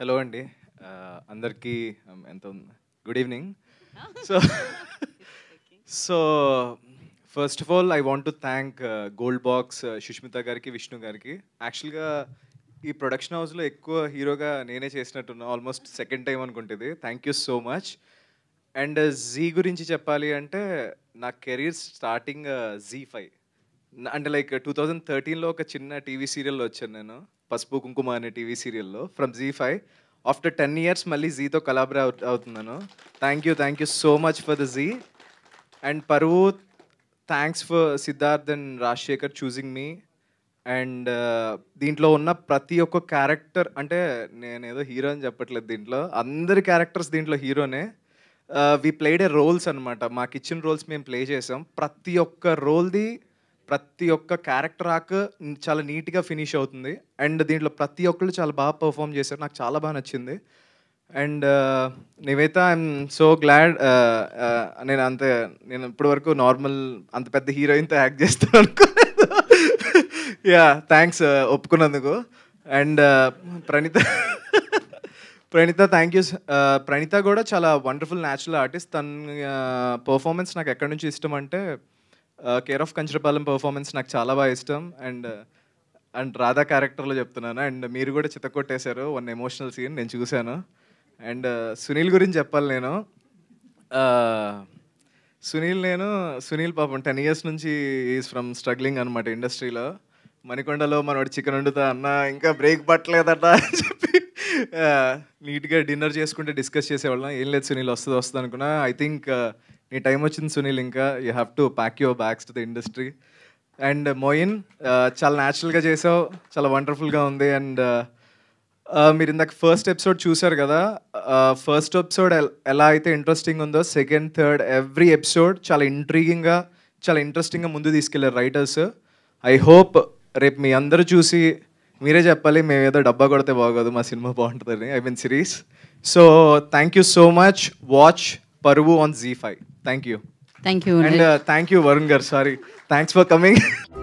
Hello అండి అందరికీ ఎంత good evening so so first of all I want to thank gold box Sushmita గారికి విష్ణు గారికి యాక్చువల్గా ఈ ప్రొడక్షన్ హౌస్లో ఎక్కువ హీరోగా నేనే చేసినట్టున్నా ఆల్మోస్ట్ సెకండ్ టైం అనుకుంటుంది thank you so much and Zee గురించి చెప్పాలి అంటే నా కెరీర్ స్టార్టింగ్ జీ ఫైవ్ అంటే లైక్ టూ థౌజండ్ థర్టీన్లో ఒక చిన్న టీవీ సీరియల్లో వచ్చాను నేను పసుపు కుంకుమ అనే టీవీ సీరియల్లో from Zee five after ten years మళ్ళీ జీతో కలాబరా అవుతున్నాను thank you thank you so much for the Zee and Paruvu thanks for Siddharth and Rajasekhar choosing me and దీంట్లో ఉన్న ప్రతి ఒక్క క్యారెక్టర్ అంటే నేనేదో హీరో అని చెప్పట్లేదు దీంట్లో అందరి క్యారెక్టర్స్ దీంట్లో హీరోనే వి ప్లేడ్ ఏ రోల్స్ అనమాట మాకు ఇచ్చిన రోల్స్ మేము ప్లే చేసాం ప్రతి ఒక్క రోల్ది ప్రతి ఒక్క క్యారెక్టర్ ఆక్ చాలా నీట్గా ఫినిష్ అవుతుంది అండ్ దీంట్లో ప్రతి ఒక్కళ్ళు చాలా బాగా పర్ఫామ్ చేశారు నాకు చాలా బాగా నచ్చింది and Nivetha I'm so glad నేను అంత నేను ఇప్పటి వరకు నార్మల్ అంత పెద్ద హీరోయిన్తో యాక్ట్ చేస్తాను అనుకోలేదు యా థ్యాంక్స్ ఒప్పుకున్నందుకు and Praneetha Praneetha thank you Praneetha కూడా చాలా వండర్ఫుల్ న్యాచురల్ ఆర్టిస్ట్ తన పర్ఫార్మెన్స్ నాకు ఎక్కడి నుంచి ఇష్టం అంటే కేర్ ఆఫ్ కంచరపాలెం పర్ఫార్మెన్స్ నాకు చాలా బాగా ఇష్టం అండ్ అండ్ రాధా క్యారెక్టర్లో చెప్తున్నాను అండ్ మీరు కూడా చిత్తకొట్టేశారు వన్ ఎమోషనల్ సీన్ నేను చూశాను అండ్ సునీల్ uh, గురించి చెప్పాలి నేను సునీల్ uh, నేను సునీల్ పాపం టెన్ ఇయర్స్ నుంచి ఈజ్ ఫ్రమ్ స్ట్రగ్లింగ్ అనమాట ఇండస్ట్రీలో మణికొండలో మనవాడు చికెన్ వండుతా అన్న ఇంకా బ్రేక్ పట్టలేదట అని చెప్పి నీట్గా uh, డిన్నర్ చేసుకుంటే డిస్కస్ చేసేవాళ్ళం ఏం లేదు సునీల్ వస్తుంది వస్తుంది అనుకున్నా ఐ థింక్ నీ టైం వచ్చింది సునీల్ ఇంకా you have to pack your bags to the industry and Moin చాలా న్యాచురల్గా చేసావు చాలా వండర్ఫుల్గా ఉంది అండ్ uh, uh, మీరు ఇందాక ఫస్ట్ ఎపిసోడ్ చూసారు కదా ఫస్ట్ uh, ఎపిసోడ్ ఎలా అయితే ఇంట్రెస్టింగ్ ఉందో సెకండ్ థర్డ్ ఎవ్రీ ఎపిసోడ్ చాలా ఇంట్రీగింగ్గా చాలా ఇంట్రెస్టింగ్గా ముందు తీసుకెళ్లారు రైటర్స్ ఐ హోప్ రేపు మీ అందరూ చూసి మీరే చెప్పాలి మేము ఏదో డబ్బా కొడితే బాగోదు మా సినిమా బాగుంటుందని I mean series so thank you so much watch Paruvu on Zee five Thank you. Thank you. And uh, thank you, Varungar. Sorry. Thanks for coming.